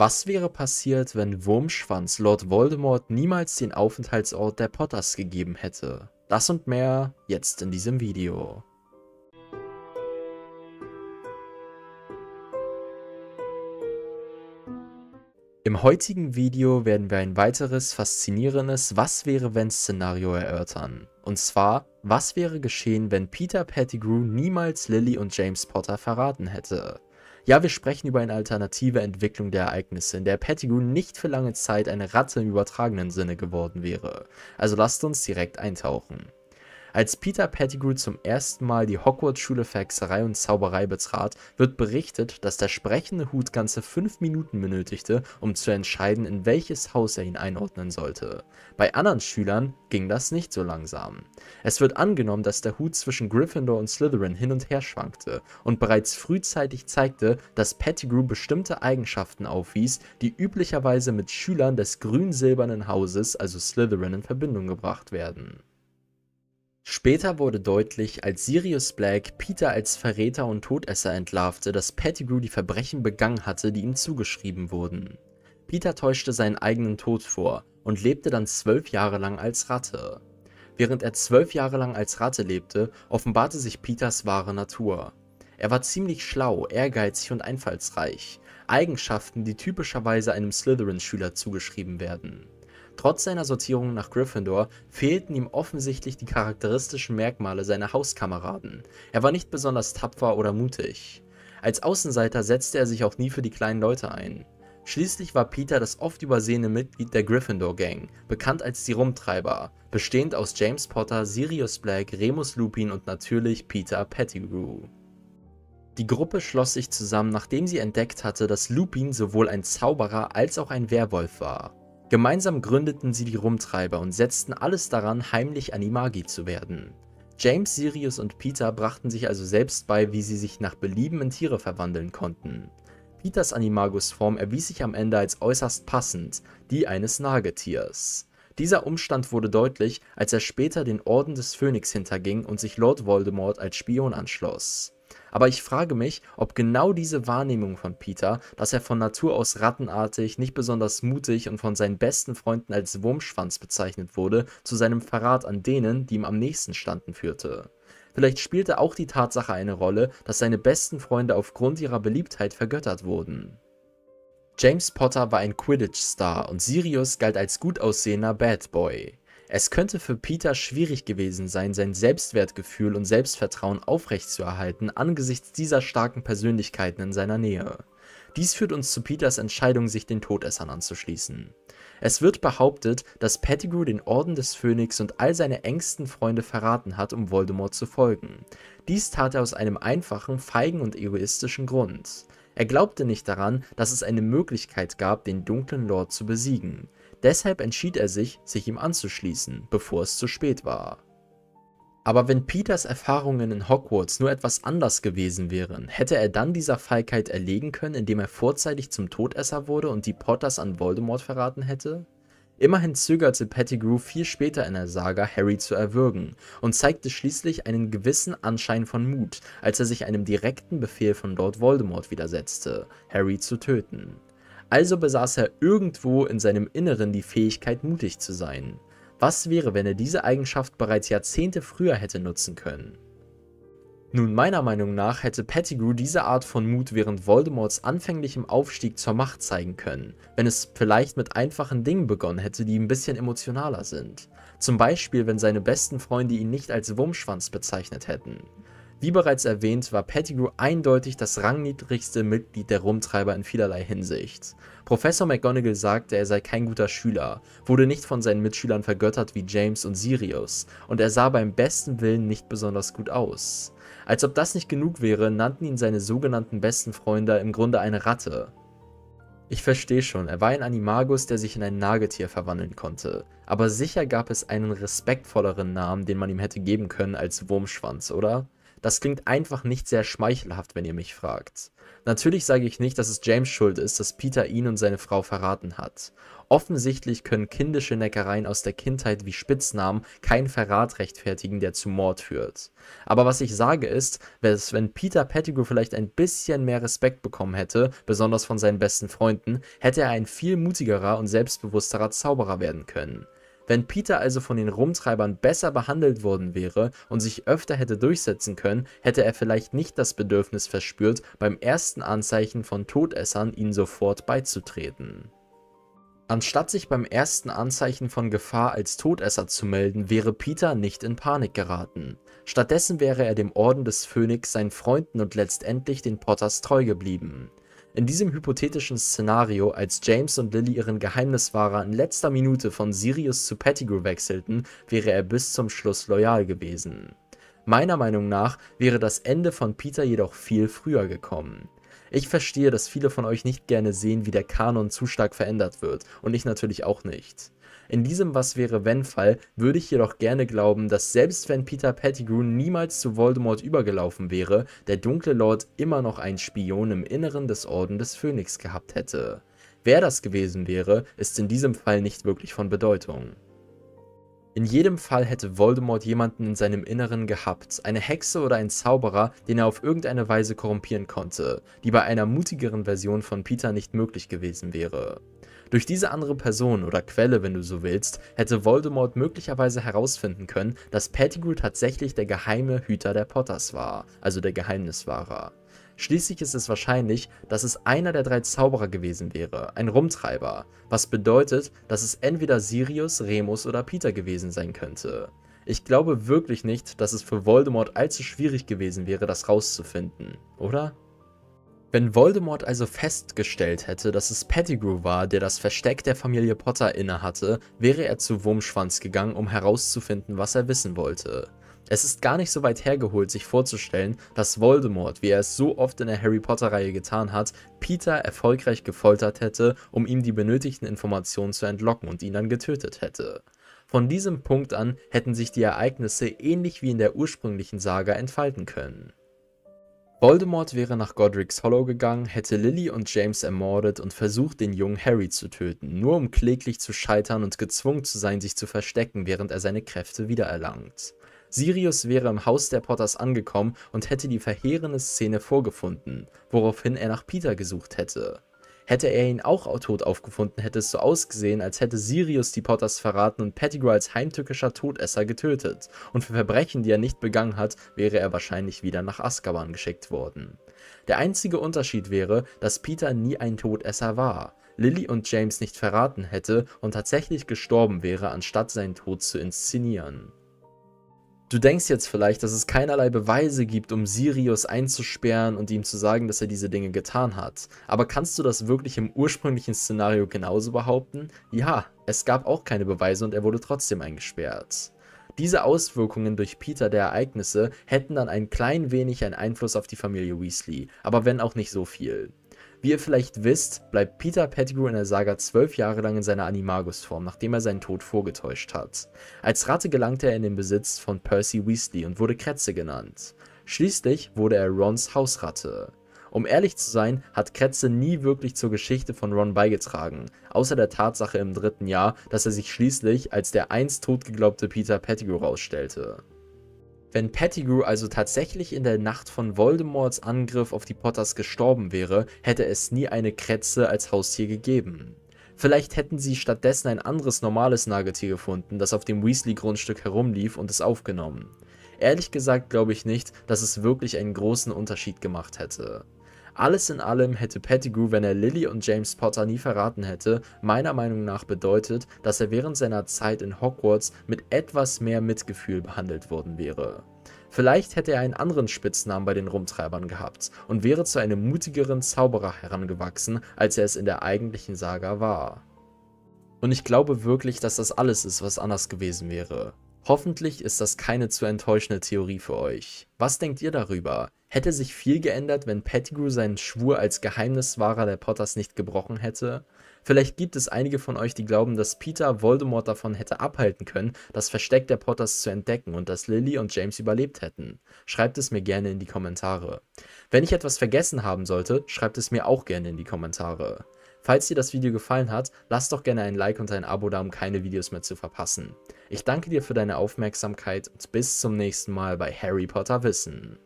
Was wäre passiert, wenn Wurmschwanz Lord Voldemort niemals den Aufenthaltsort der Potters gegeben hätte? Das und mehr jetzt in diesem Video. Im heutigen Video werden wir ein weiteres faszinierendes Was wäre wenn Szenario erörtern. Und zwar, was wäre geschehen, wenn Peter Pettigrew niemals Lily und James Potter verraten hätte? Ja, wir sprechen über eine alternative Entwicklung der Ereignisse, in der Pettigrew nicht für lange Zeit eine Ratte im übertragenen Sinne geworden wäre. Also lasst uns direkt eintauchen. Als Peter Pettigrew zum ersten Mal die Hogwarts-Schule für Hexerei und Zauberei betrat, wird berichtet, dass der sprechende Hut ganze fünf Minuten benötigte, um zu entscheiden, in welches Haus er ihn einordnen sollte. Bei anderen Schülern ging das nicht so langsam. Es wird angenommen, dass der Hut zwischen Gryffindor und Slytherin hin und her schwankte und bereits frühzeitig zeigte, dass Pettigrew bestimmte Eigenschaften aufwies, die üblicherweise mit Schülern des grün-silbernen Hauses, also Slytherin, in Verbindung gebracht werden. Später wurde deutlich, als Sirius Black Peter als Verräter und Todesser entlarvte, dass Pettigrew die Verbrechen begangen hatte, die ihm zugeschrieben wurden. Peter täuschte seinen eigenen Tod vor und lebte dann zwölf Jahre lang als Ratte. Während er zwölf Jahre lang als Ratte lebte, offenbarte sich Peters wahre Natur. Er war ziemlich schlau, ehrgeizig und einfallsreich, Eigenschaften, die typischerweise einem Slytherin-Schüler zugeschrieben werden. Trotz seiner Sortierung nach Gryffindor fehlten ihm offensichtlich die charakteristischen Merkmale seiner Hauskameraden. Er war nicht besonders tapfer oder mutig. Als Außenseiter setzte er sich auch nie für die kleinen Leute ein. Schließlich war Peter das oft übersehene Mitglied der Gryffindor Gang, bekannt als die Rumtreiber, bestehend aus James Potter, Sirius Black, Remus Lupin und natürlich Peter Pettigrew. Die Gruppe schloss sich zusammen, nachdem sie entdeckt hatte, dass Lupin sowohl ein Zauberer als auch ein Werwolf war. Gemeinsam gründeten sie die Rumtreiber und setzten alles daran, heimlich Animagi zu werden. James, Sirius und Peter brachten sich also selbst bei, wie sie sich nach Belieben in Tiere verwandeln konnten. Peters Animagus-Form erwies sich am Ende als äußerst passend, die eines Nagetiers. Dieser Umstand wurde deutlich, als er später den Orden des Phönix hinterging und sich Lord Voldemort als Spion anschloss. Aber ich frage mich, ob genau diese Wahrnehmung von Peter, dass er von Natur aus rattenartig, nicht besonders mutig und von seinen besten Freunden als Wurmschwanz bezeichnet wurde, zu seinem Verrat an denen, die ihm am nächsten standen, führte. Vielleicht spielte auch die Tatsache eine Rolle, dass seine besten Freunde aufgrund ihrer Beliebtheit vergöttert wurden. James Potter war ein Quidditch-Star und Sirius galt als gut aussehender Bad Boy. Es könnte für Peter schwierig gewesen sein, sein Selbstwertgefühl und Selbstvertrauen aufrechtzuerhalten angesichts dieser starken Persönlichkeiten in seiner Nähe. Dies führt uns zu Peters Entscheidung, sich den Todessern anzuschließen. Es wird behauptet, dass Pettigrew den Orden des Phönix und all seine engsten Freunde verraten hat, um Voldemort zu folgen. Dies tat er aus einem einfachen, feigen und egoistischen Grund. Er glaubte nicht daran, dass es eine Möglichkeit gab, den dunklen Lord zu besiegen. Deshalb entschied er sich, sich ihm anzuschließen, bevor es zu spät war. Aber wenn Peters Erfahrungen in Hogwarts nur etwas anders gewesen wären, hätte er dann dieser Feigheit erlegen können, indem er vorzeitig zum Todesser wurde und die Potters an Voldemort verraten hätte? Immerhin zögerte Pettigrew viel später in der Saga, Harry zu erwürgen und zeigte schließlich einen gewissen Anschein von Mut, als er sich einem direkten Befehl von Lord Voldemort widersetzte, Harry zu töten. Also besaß er irgendwo in seinem Inneren die Fähigkeit, mutig zu sein. Was wäre, wenn er diese Eigenschaft bereits Jahrzehnte früher hätte nutzen können? Nun, meiner Meinung nach hätte Pettigrew diese Art von Mut während Voldemorts anfänglichem Aufstieg zur Macht zeigen können, wenn es vielleicht mit einfachen Dingen begonnen hätte, die ein bisschen emotionaler sind. Zum Beispiel, wenn seine besten Freunde ihn nicht als Wurmschwanz bezeichnet hätten. Wie bereits erwähnt, war Pettigrew eindeutig das rangniedrigste Mitglied der Rumtreiber in vielerlei Hinsicht. Professor McGonagall sagte, er sei kein guter Schüler, wurde nicht von seinen Mitschülern vergöttert wie James und Sirius und er sah beim besten Willen nicht besonders gut aus. Als ob das nicht genug wäre, nannten ihn seine sogenannten besten Freunde im Grunde eine Ratte. Ich verstehe schon, er war ein Animagus, der sich in ein Nagetier verwandeln konnte. Aber sicher gab es einen respektvolleren Namen, den man ihm hätte geben können als Wurmschwanz, oder? Das klingt einfach nicht sehr schmeichelhaft, wenn ihr mich fragt. Natürlich sage ich nicht, dass es James schuld ist, dass Peter ihn und seine Frau verraten hat. Offensichtlich können kindische Neckereien aus der Kindheit wie Spitznamen keinen Verrat rechtfertigen, der zu Mord führt. Aber was ich sage ist, dass wenn Peter Pettigrew vielleicht ein bisschen mehr Respekt bekommen hätte, besonders von seinen besten Freunden, hätte er ein viel mutigerer und selbstbewussterer Zauberer werden können. Wenn Peter also von den Rumtreibern besser behandelt worden wäre und sich öfter hätte durchsetzen können, hätte er vielleicht nicht das Bedürfnis verspürt, beim ersten Anzeichen von Todessern ihnen sofort beizutreten. Anstatt sich beim ersten Anzeichen von Gefahr als Todesser zu melden, wäre Peter nicht in Panik geraten. Stattdessen wäre er dem Orden des Phönix, seinen Freunden und letztendlich den Potters treu geblieben. In diesem hypothetischen Szenario, als James und Lily ihren Geheimniswahrer in letzter Minute von Sirius zu Pettigrew wechselten, wäre er bis zum Schluss loyal gewesen. Meiner Meinung nach wäre das Ende von Peter jedoch viel früher gekommen. Ich verstehe, dass viele von euch nicht gerne sehen, wie der Kanon zu stark verändert wird, und ich natürlich auch nicht. In diesem Was wäre wenn Fall würde ich jedoch gerne glauben, dass selbst wenn Peter Pettigrew niemals zu Voldemort übergelaufen wäre, der dunkle Lord immer noch einen Spion im Inneren des Orden des Phönix gehabt hätte. Wer das gewesen wäre, ist in diesem Fall nicht wirklich von Bedeutung. In jedem Fall hätte Voldemort jemanden in seinem Inneren gehabt, eine Hexe oder ein Zauberer, den er auf irgendeine Weise korrumpieren konnte, die bei einer mutigeren Version von Peter nicht möglich gewesen wäre. Durch diese andere Person oder Quelle, wenn du so willst, hätte Voldemort möglicherweise herausfinden können, dass Pettigrew tatsächlich der geheime Hüter der Potters war, also der Geheimniswahrer. Schließlich ist es wahrscheinlich, dass es einer der drei Zauberer gewesen wäre, ein Rumtreiber, was bedeutet, dass es entweder Sirius, Remus oder Peter gewesen sein könnte. Ich glaube wirklich nicht, dass es für Voldemort allzu schwierig gewesen wäre, das rauszufinden, oder? Wenn Voldemort also festgestellt hätte, dass es Pettigrew war, der das Versteck der Familie Potter innehatte, wäre er zu Wurmschwanz gegangen, um herauszufinden, was er wissen wollte. Es ist gar nicht so weit hergeholt, sich vorzustellen, dass Voldemort, wie er es so oft in der Harry Potter-Reihe getan hat, Peter erfolgreich gefoltert hätte, um ihm die benötigten Informationen zu entlocken und ihn dann getötet hätte. Von diesem Punkt an hätten sich die Ereignisse ähnlich wie in der ursprünglichen Saga entfalten können. Voldemort wäre nach Godric's Hollow gegangen, hätte Lily und James ermordet und versucht, den jungen Harry zu töten, nur um kläglich zu scheitern und gezwungen zu sein, sich zu verstecken, während er seine Kräfte wiedererlangt. Sirius wäre im Haus der Potters angekommen und hätte die verheerende Szene vorgefunden, woraufhin er nach Peter gesucht hätte. Hätte er ihn auch tot aufgefunden, hätte es so ausgesehen, als hätte Sirius die Potters verraten und Pettigrew als heimtückischer Todesser getötet. Und für Verbrechen, die er nicht begangen hat, wäre er wahrscheinlich wieder nach Azkaban geschickt worden. Der einzige Unterschied wäre, dass Peter nie ein Todesser war. Lily und James nicht verraten hätte und tatsächlich gestorben wäre, anstatt seinen Tod zu inszenieren. Du denkst jetzt vielleicht, dass es keinerlei Beweise gibt, um Sirius einzusperren und ihm zu sagen, dass er diese Dinge getan hat. Aber kannst du das wirklich im ursprünglichen Szenario genauso behaupten? Ja, es gab auch keine Beweise und er wurde trotzdem eingesperrt. Diese Auswirkungen durch Peter der Ereignisse hätten dann ein klein wenig einen Einfluss auf die Familie Weasley, aber wenn auch nicht so viel. Wie ihr vielleicht wisst, bleibt Peter Pettigrew in der Saga zwölf Jahre lang in seiner Animagus-Form, nachdem er seinen Tod vorgetäuscht hat. Als Ratte gelangte er in den Besitz von Percy Weasley und wurde Kretze genannt. Schließlich wurde er Rons Hausratte. Um ehrlich zu sein, hat Kretze nie wirklich zur Geschichte von Ron beigetragen, außer der Tatsache im dritten Jahr, dass er sich schließlich als der einst tot geglaubte Peter Pettigrew rausstellte. Wenn Pettigrew also tatsächlich in der Nacht von Voldemorts Angriff auf die Potters gestorben wäre, hätte es nie eine Kretze als Haustier gegeben. Vielleicht hätten sie stattdessen ein anderes normales Nagetier gefunden, das auf dem Weasley-Grundstück herumlief und es aufgenommen. Ehrlich gesagt glaube ich nicht, dass es wirklich einen großen Unterschied gemacht hätte. Alles in allem hätte Pettigrew, wenn er Lily und James Potter nie verraten hätte, meiner Meinung nach bedeutet, dass er während seiner Zeit in Hogwarts mit etwas mehr Mitgefühl behandelt worden wäre. Vielleicht hätte er einen anderen Spitznamen bei den Rumtreibern gehabt und wäre zu einem mutigeren Zauberer herangewachsen, als er es in der eigentlichen Saga war. Und ich glaube wirklich, dass das alles ist, was anders gewesen wäre. Hoffentlich ist das keine zu enttäuschende Theorie für euch. Was denkt ihr darüber? Hätte sich viel geändert, wenn Pettigrew seinen Schwur als Geheimniswahrer der Potters nicht gebrochen hätte? Vielleicht gibt es einige von euch, die glauben, dass Peter Voldemort davon hätte abhalten können, das Versteck der Potters zu entdecken und dass Lily und James überlebt hätten. Schreibt es mir gerne in die Kommentare. Wenn ich etwas vergessen haben sollte, schreibt es mir auch gerne in die Kommentare. Falls dir das Video gefallen hat, lass doch gerne ein Like und ein Abo da, um keine Videos mehr zu verpassen. Ich danke dir für deine Aufmerksamkeit und bis zum nächsten Mal bei Harry Potter Wissen.